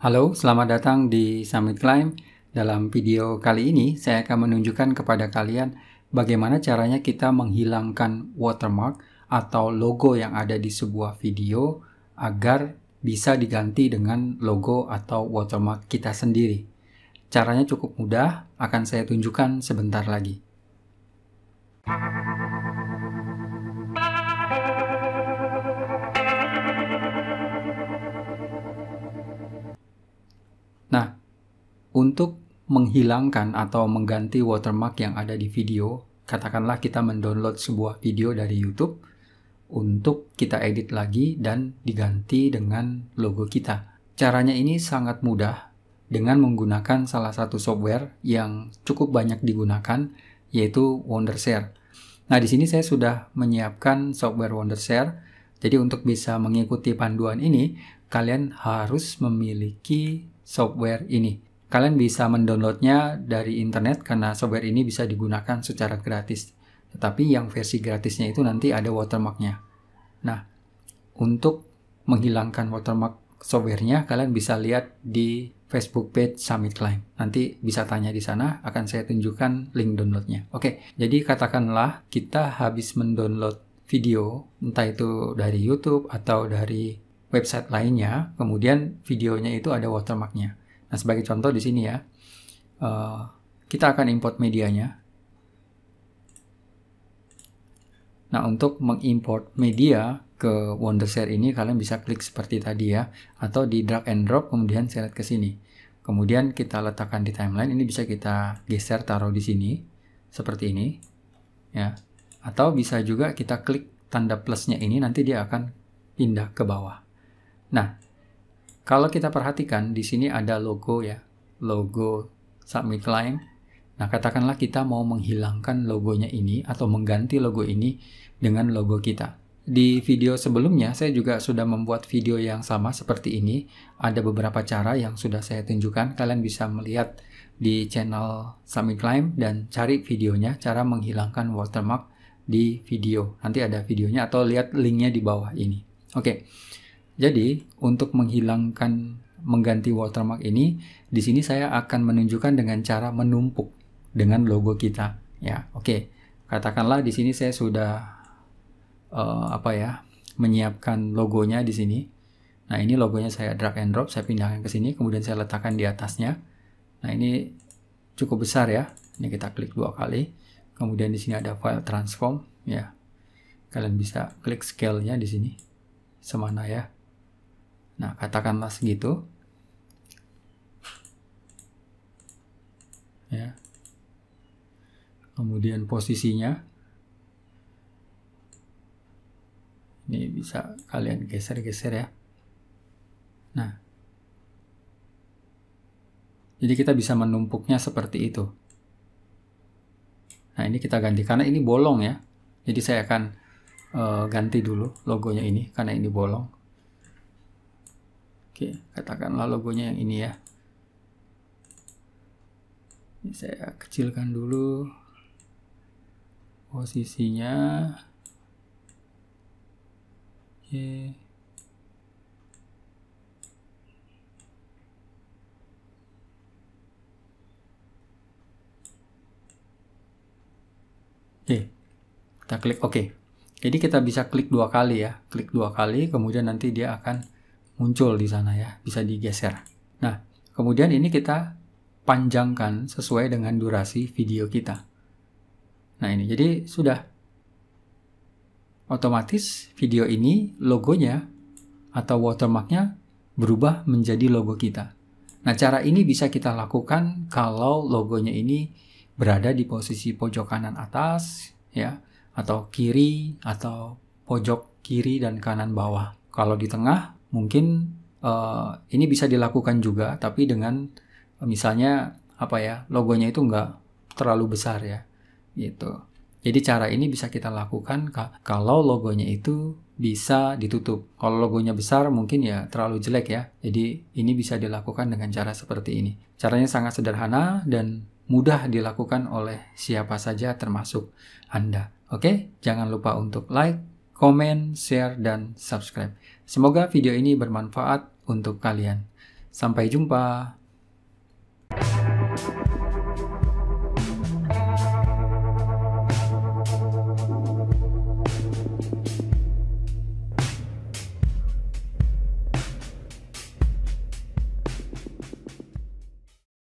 Halo, selamat datang di Summit Climb. Dalam video kali ini, saya akan menunjukkan kepada kalian bagaimana caranya kita menghilangkan watermark atau logo yang ada di sebuah video agar bisa diganti dengan logo atau watermark kita sendiri. Caranya cukup mudah, akan saya tunjukkan sebentar lagi. Nah, untuk menghilangkan atau mengganti watermark yang ada di video, katakanlah kita mendownload sebuah video dari YouTube untuk kita edit lagi dan diganti dengan logo kita. Caranya ini sangat mudah dengan menggunakan salah satu software yang cukup banyak digunakan yaitu Wondershare. Nah, di sini saya sudah menyiapkan software Wondershare. Jadi untuk bisa mengikuti panduan ini, kalian harus memiliki software ini. Kalian bisa mendownloadnya dari internet karena software ini bisa digunakan secara gratis. Tetapi yang versi gratisnya itu nanti ada watermarknya. Nah, untuk menghilangkan watermark softwarenya, kalian bisa lihat di Facebook page Summit Climb. Nanti bisa tanya di sana, akan saya tunjukkan link downloadnya. Oke, jadi katakanlah kita habis mendownload video, entah itu dari YouTube atau dari website lainnya, kemudian videonya itu ada watermarknya. Nah, sebagai contoh di sini ya, uh, kita akan import medianya. Nah, untuk mengimport media ke Wondershare ini, kalian bisa klik seperti tadi ya, atau di drag and drop, kemudian select ke sini. Kemudian kita letakkan di timeline, ini bisa kita geser taruh di sini, seperti ini. ya. Atau bisa juga kita klik tanda plusnya ini, nanti dia akan pindah ke bawah. Nah, kalau kita perhatikan di sini ada logo ya, logo Submit Line. Nah, katakanlah kita mau menghilangkan logonya ini atau mengganti logo ini dengan logo kita. Di video sebelumnya saya juga sudah membuat video yang sama seperti ini. Ada beberapa cara yang sudah saya tunjukkan. Kalian bisa melihat di channel Summit Climb dan cari videonya cara menghilangkan watermark di video. Nanti ada videonya atau lihat linknya di bawah ini. Oke, okay. Jadi, untuk menghilangkan mengganti watermark ini, di sini saya akan menunjukkan dengan cara menumpuk dengan logo kita. Ya, oke. Okay. Katakanlah di sini saya sudah uh, apa ya, menyiapkan logonya di sini. Nah, ini logonya saya drag and drop, saya pindahkan ke sini, kemudian saya letakkan di atasnya. Nah, ini cukup besar ya. Ini kita klik dua kali. Kemudian di sini ada file transform, ya. Kalian bisa klik scale-nya di sini. Semana ya. Nah, katakanlah segitu. Ya. Kemudian posisinya. Ini bisa kalian geser-geser ya. Nah. Jadi kita bisa menumpuknya seperti itu. Nah, ini kita ganti karena ini bolong ya. Jadi saya akan uh, ganti dulu logonya ini karena ini bolong. Oke, katakanlah logonya yang ini ya. Ini saya kecilkan dulu posisinya. Oke. Oke, kita klik oke. Jadi kita bisa klik dua kali ya, klik dua kali, kemudian nanti dia akan muncul di sana ya, bisa digeser. Nah, kemudian ini kita panjangkan sesuai dengan durasi video kita. Nah, ini jadi sudah otomatis video ini logonya atau watermarknya berubah menjadi logo kita. Nah, cara ini bisa kita lakukan kalau logonya ini berada di posisi pojok kanan atas ya atau kiri atau pojok kiri dan kanan bawah. Kalau di tengah mungkin uh, ini bisa dilakukan juga tapi dengan uh, misalnya apa ya logonya itu nggak terlalu besar ya gitu jadi cara ini bisa kita lakukan kalau logonya itu bisa ditutup kalau logonya besar mungkin ya terlalu jelek ya jadi ini bisa dilakukan dengan cara seperti ini caranya sangat sederhana dan mudah dilakukan oleh siapa saja termasuk Anda oke jangan lupa untuk like komen, share, dan subscribe. Semoga video ini bermanfaat untuk kalian. Sampai jumpa.